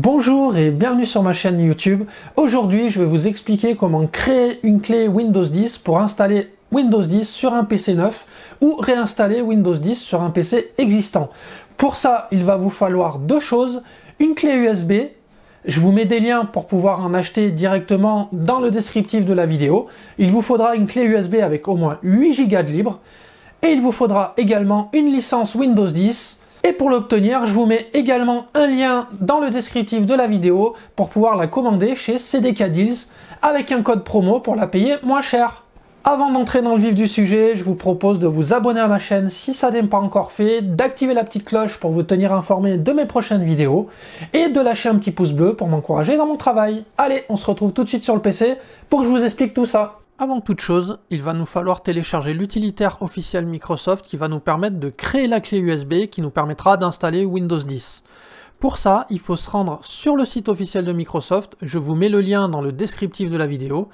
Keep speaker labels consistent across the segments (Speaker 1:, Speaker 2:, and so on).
Speaker 1: Bonjour et bienvenue sur ma chaîne YouTube. Aujourd'hui, je vais vous expliquer comment créer une clé Windows 10 pour installer Windows 10 sur un PC neuf ou réinstaller Windows 10 sur un PC existant. Pour ça, il va vous falloir deux choses. Une clé USB. Je vous mets des liens pour pouvoir en acheter directement dans le descriptif de la vidéo. Il vous faudra une clé USB avec au moins 8 Go de libre. Et il vous faudra également une licence Windows 10 et pour l'obtenir, je vous mets également un lien dans le descriptif de la vidéo pour pouvoir la commander chez CDK Deals avec un code promo pour la payer moins cher. Avant d'entrer dans le vif du sujet, je vous propose de vous abonner à ma chaîne si ça n'est pas encore fait, d'activer la petite cloche pour vous tenir informé de mes prochaines vidéos et de lâcher un petit pouce bleu pour m'encourager dans mon travail. Allez, on se retrouve tout de suite sur le PC pour que je vous explique tout ça. Avant toute chose, il va nous falloir télécharger l'utilitaire officiel Microsoft qui va nous permettre de créer la clé USB qui nous permettra d'installer Windows 10. Pour ça, il faut se rendre sur le site officiel de Microsoft, je vous mets le lien dans le descriptif de la vidéo.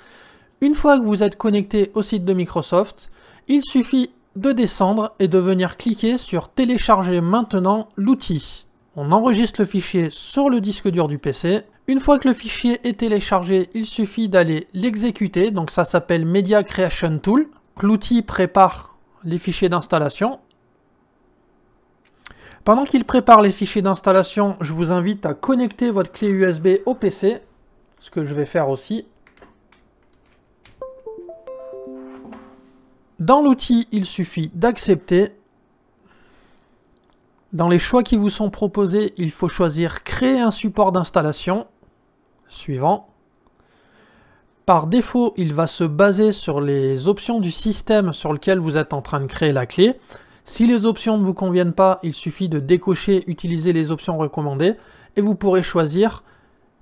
Speaker 1: Une fois que vous êtes connecté au site de Microsoft, il suffit de descendre et de venir cliquer sur télécharger maintenant l'outil. On enregistre le fichier sur le disque dur du PC une fois que le fichier est téléchargé, il suffit d'aller l'exécuter. Donc ça s'appelle Media Creation Tool. L'outil prépare les fichiers d'installation. Pendant qu'il prépare les fichiers d'installation, je vous invite à connecter votre clé USB au PC, ce que je vais faire aussi. Dans l'outil, il suffit d'accepter. Dans les choix qui vous sont proposés, il faut choisir « Créer un support d'installation ». Suivant. Par défaut, il va se baser sur les options du système sur lequel vous êtes en train de créer la clé. Si les options ne vous conviennent pas, il suffit de décocher « Utiliser les options recommandées » et vous pourrez choisir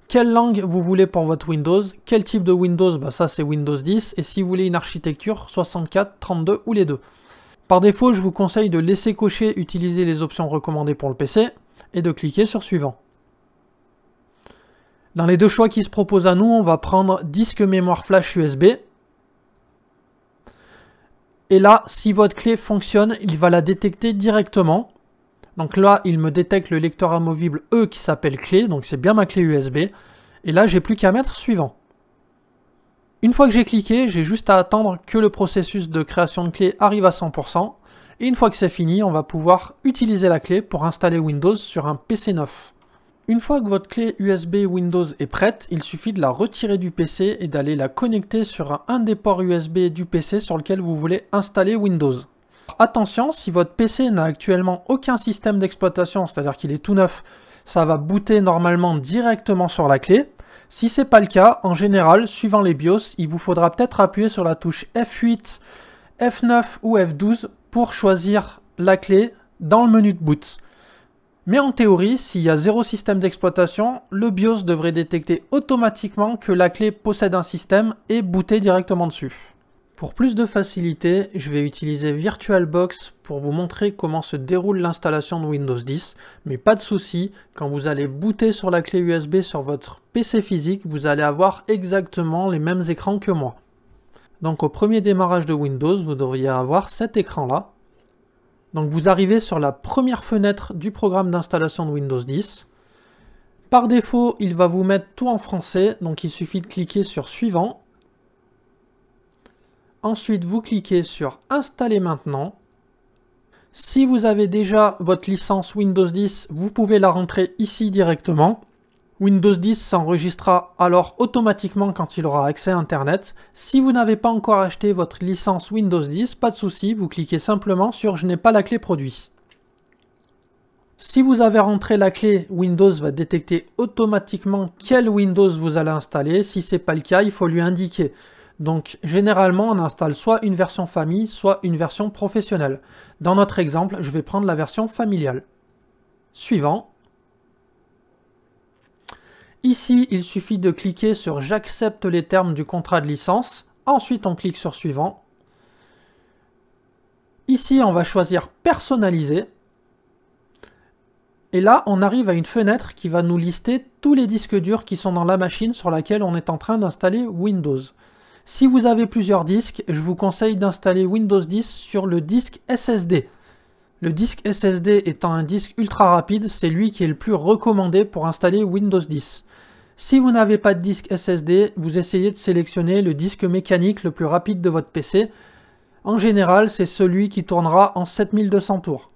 Speaker 1: quelle langue vous voulez pour votre Windows, quel type de Windows, bah, ça c'est Windows 10, et si vous voulez une architecture 64, 32 ou les deux. Par défaut, je vous conseille de laisser cocher « Utiliser les options recommandées pour le PC » et de cliquer sur « Suivant ». Dans les deux choix qui se proposent à nous, on va prendre disque mémoire flash USB. Et là, si votre clé fonctionne, il va la détecter directement. Donc là, il me détecte le lecteur amovible E qui s'appelle clé, donc c'est bien ma clé USB. Et là, j'ai plus qu'à mettre suivant. Une fois que j'ai cliqué, j'ai juste à attendre que le processus de création de clé arrive à 100%. Et une fois que c'est fini, on va pouvoir utiliser la clé pour installer Windows sur un PC neuf. Une fois que votre clé USB Windows est prête, il suffit de la retirer du PC et d'aller la connecter sur un des ports USB du PC sur lequel vous voulez installer Windows. Attention, si votre PC n'a actuellement aucun système d'exploitation, c'est-à-dire qu'il est tout neuf, ça va booter normalement directement sur la clé. Si ce n'est pas le cas, en général, suivant les BIOS, il vous faudra peut-être appuyer sur la touche F8, F9 ou F12 pour choisir la clé dans le menu de boot. Mais en théorie, s'il y a zéro système d'exploitation, le BIOS devrait détecter automatiquement que la clé possède un système et booter directement dessus. Pour plus de facilité, je vais utiliser VirtualBox pour vous montrer comment se déroule l'installation de Windows 10, mais pas de souci, quand vous allez booter sur la clé USB sur votre PC physique, vous allez avoir exactement les mêmes écrans que moi. Donc au premier démarrage de Windows, vous devriez avoir cet écran là, donc vous arrivez sur la première fenêtre du programme d'installation de Windows 10. Par défaut, il va vous mettre tout en français, donc il suffit de cliquer sur Suivant. Ensuite, vous cliquez sur Installer maintenant. Si vous avez déjà votre licence Windows 10, vous pouvez la rentrer ici directement. Windows 10 s'enregistrera alors automatiquement quand il aura accès à Internet. Si vous n'avez pas encore acheté votre licence Windows 10, pas de souci, vous cliquez simplement sur « Je n'ai pas la clé produit ». Si vous avez rentré la clé, Windows va détecter automatiquement quel Windows vous allez installer. Si ce n'est pas le cas, il faut lui indiquer. Donc généralement, on installe soit une version famille, soit une version professionnelle. Dans notre exemple, je vais prendre la version familiale. Suivant. Ici, il suffit de cliquer sur « J'accepte les termes du contrat de licence ». Ensuite, on clique sur « Suivant ». Ici, on va choisir « Personnaliser ». Et là, on arrive à une fenêtre qui va nous lister tous les disques durs qui sont dans la machine sur laquelle on est en train d'installer Windows. Si vous avez plusieurs disques, je vous conseille d'installer Windows 10 sur le disque SSD. Le disque SSD étant un disque ultra rapide, c'est lui qui est le plus recommandé pour installer Windows 10. Si vous n'avez pas de disque SSD, vous essayez de sélectionner le disque mécanique le plus rapide de votre PC. En général, c'est celui qui tournera en 7200 tours.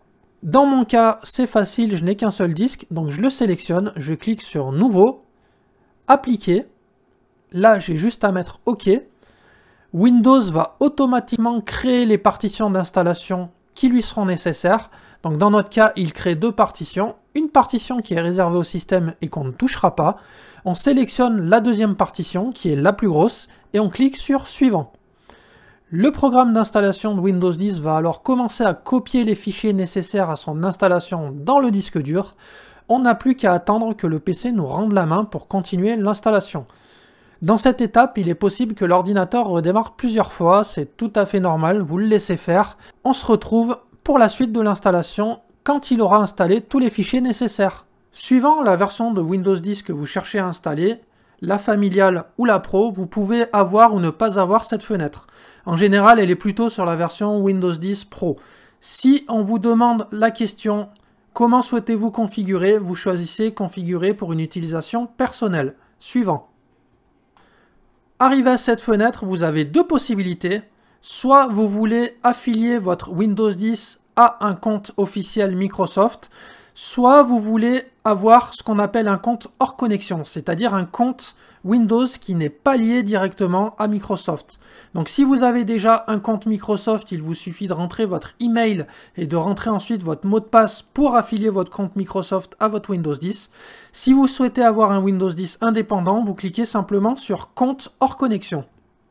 Speaker 1: Dans mon cas, c'est facile, je n'ai qu'un seul disque, donc je le sélectionne, je clique sur Nouveau, Appliquer. Là, j'ai juste à mettre OK. Windows va automatiquement créer les partitions d'installation qui lui seront nécessaires. Donc dans notre cas, il crée deux partitions. Une partition qui est réservée au système et qu'on ne touchera pas. On sélectionne la deuxième partition qui est la plus grosse et on clique sur Suivant. Le programme d'installation de Windows 10 va alors commencer à copier les fichiers nécessaires à son installation dans le disque dur. On n'a plus qu'à attendre que le PC nous rende la main pour continuer l'installation. Dans cette étape, il est possible que l'ordinateur redémarre plusieurs fois, c'est tout à fait normal, vous le laissez faire. On se retrouve pour la suite de l'installation quand il aura installé tous les fichiers nécessaires. Suivant la version de Windows 10 que vous cherchez à installer, la familiale ou la pro, vous pouvez avoir ou ne pas avoir cette fenêtre. En général, elle est plutôt sur la version Windows 10 Pro. Si on vous demande la question comment souhaitez-vous configurer, vous choisissez configurer pour une utilisation personnelle. Suivant. Arrivé à cette fenêtre, vous avez deux possibilités. Soit vous voulez affilier votre Windows 10 à un compte officiel Microsoft, soit vous voulez avoir ce qu'on appelle un compte hors connexion, c'est-à-dire un compte Windows qui n'est pas lié directement à Microsoft. Donc si vous avez déjà un compte Microsoft, il vous suffit de rentrer votre email et de rentrer ensuite votre mot de passe pour affilier votre compte Microsoft à votre Windows 10. Si vous souhaitez avoir un Windows 10 indépendant, vous cliquez simplement sur compte hors connexion.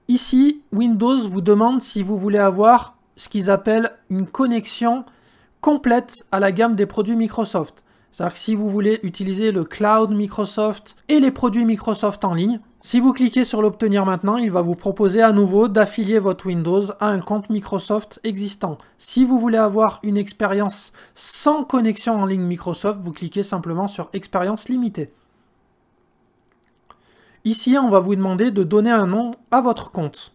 Speaker 1: Ici, Windows vous demande si vous voulez avoir ce qu'ils appellent une connexion complète à la gamme des produits Microsoft. C'est-à-dire que si vous voulez utiliser le cloud Microsoft et les produits Microsoft en ligne, si vous cliquez sur l'obtenir maintenant, il va vous proposer à nouveau d'affilier votre Windows à un compte Microsoft existant. Si vous voulez avoir une expérience sans connexion en ligne Microsoft, vous cliquez simplement sur expérience limitée. Ici, on va vous demander de donner un nom à votre compte.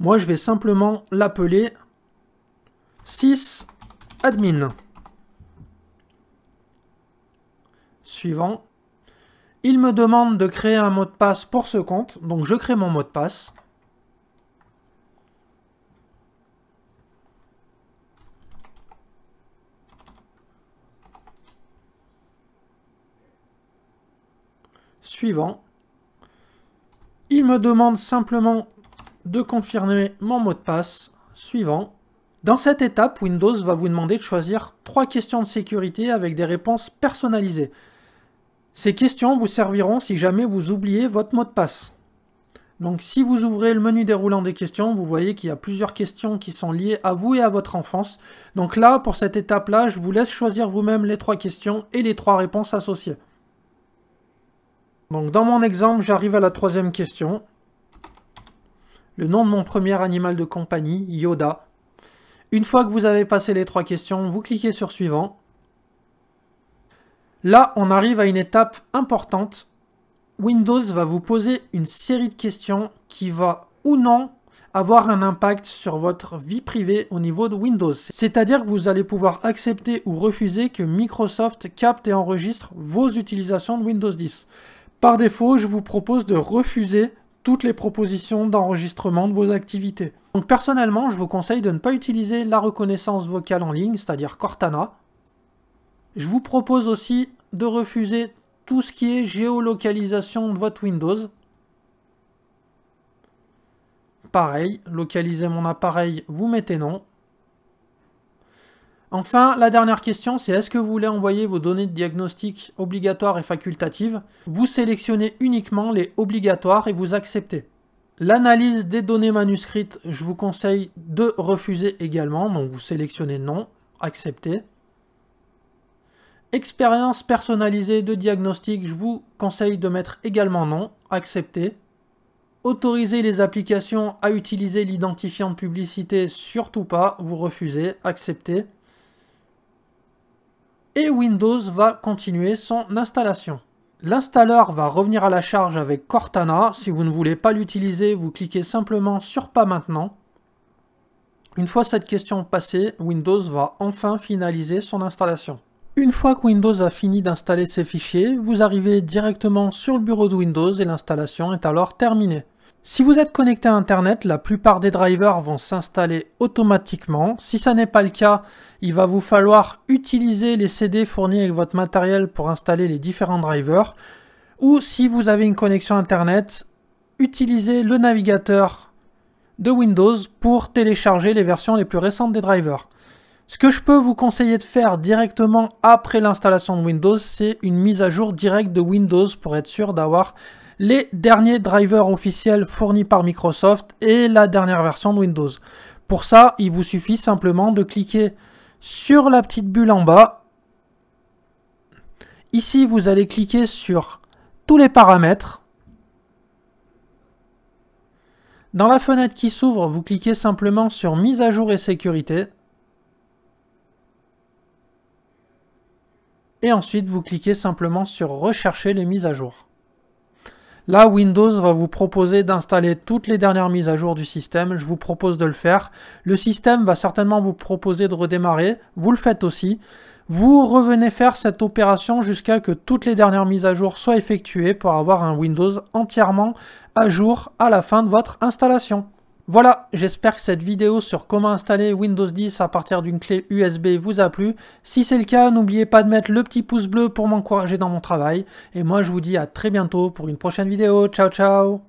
Speaker 1: Moi, je vais simplement l'appeler 6 admin. suivant. Il me demande de créer un mot de passe pour ce compte, donc je crée mon mot de passe. Suivant. Il me demande simplement de confirmer mon mot de passe. Suivant. Dans cette étape, Windows va vous demander de choisir trois questions de sécurité avec des réponses personnalisées. Ces questions vous serviront si jamais vous oubliez votre mot de passe. Donc si vous ouvrez le menu déroulant des questions, vous voyez qu'il y a plusieurs questions qui sont liées à vous et à votre enfance. Donc là, pour cette étape-là, je vous laisse choisir vous-même les trois questions et les trois réponses associées. Donc dans mon exemple, j'arrive à la troisième question. Le nom de mon premier animal de compagnie, Yoda. Une fois que vous avez passé les trois questions, vous cliquez sur Suivant. Là, on arrive à une étape importante. Windows va vous poser une série de questions qui va ou non avoir un impact sur votre vie privée au niveau de Windows. C'est-à-dire que vous allez pouvoir accepter ou refuser que Microsoft capte et enregistre vos utilisations de Windows 10. Par défaut, je vous propose de refuser toutes les propositions d'enregistrement de vos activités. Donc personnellement, je vous conseille de ne pas utiliser la reconnaissance vocale en ligne, c'est-à-dire Cortana, je vous propose aussi de refuser tout ce qui est géolocalisation de votre Windows. Pareil, localiser mon appareil, vous mettez non. Enfin, la dernière question, c'est est-ce que vous voulez envoyer vos données de diagnostic obligatoires et facultatives Vous sélectionnez uniquement les obligatoires et vous acceptez. L'analyse des données manuscrites, je vous conseille de refuser également, donc vous sélectionnez non, acceptez. Expérience personnalisée de diagnostic, je vous conseille de mettre également non, Accepter. Autoriser les applications à utiliser l'identifiant de publicité, surtout pas, vous refusez, Accepter. Et Windows va continuer son installation. L'installeur va revenir à la charge avec Cortana. Si vous ne voulez pas l'utiliser, vous cliquez simplement sur pas maintenant. Une fois cette question passée, Windows va enfin finaliser son installation. Une fois que Windows a fini d'installer ses fichiers, vous arrivez directement sur le bureau de Windows et l'installation est alors terminée. Si vous êtes connecté à Internet, la plupart des drivers vont s'installer automatiquement. Si ça n'est pas le cas, il va vous falloir utiliser les CD fournis avec votre matériel pour installer les différents drivers. Ou si vous avez une connexion Internet, utilisez le navigateur de Windows pour télécharger les versions les plus récentes des drivers. Ce que je peux vous conseiller de faire directement après l'installation de Windows, c'est une mise à jour directe de Windows pour être sûr d'avoir les derniers drivers officiels fournis par Microsoft et la dernière version de Windows. Pour ça, il vous suffit simplement de cliquer sur la petite bulle en bas. Ici, vous allez cliquer sur tous les paramètres. Dans la fenêtre qui s'ouvre, vous cliquez simplement sur mise à jour et sécurité. Et ensuite, vous cliquez simplement sur Rechercher les mises à jour. Là, Windows va vous proposer d'installer toutes les dernières mises à jour du système. Je vous propose de le faire. Le système va certainement vous proposer de redémarrer. Vous le faites aussi. Vous revenez faire cette opération jusqu'à que toutes les dernières mises à jour soient effectuées pour avoir un Windows entièrement à jour à la fin de votre installation. Voilà, j'espère que cette vidéo sur comment installer Windows 10 à partir d'une clé USB vous a plu. Si c'est le cas, n'oubliez pas de mettre le petit pouce bleu pour m'encourager dans mon travail. Et moi, je vous dis à très bientôt pour une prochaine vidéo. Ciao, ciao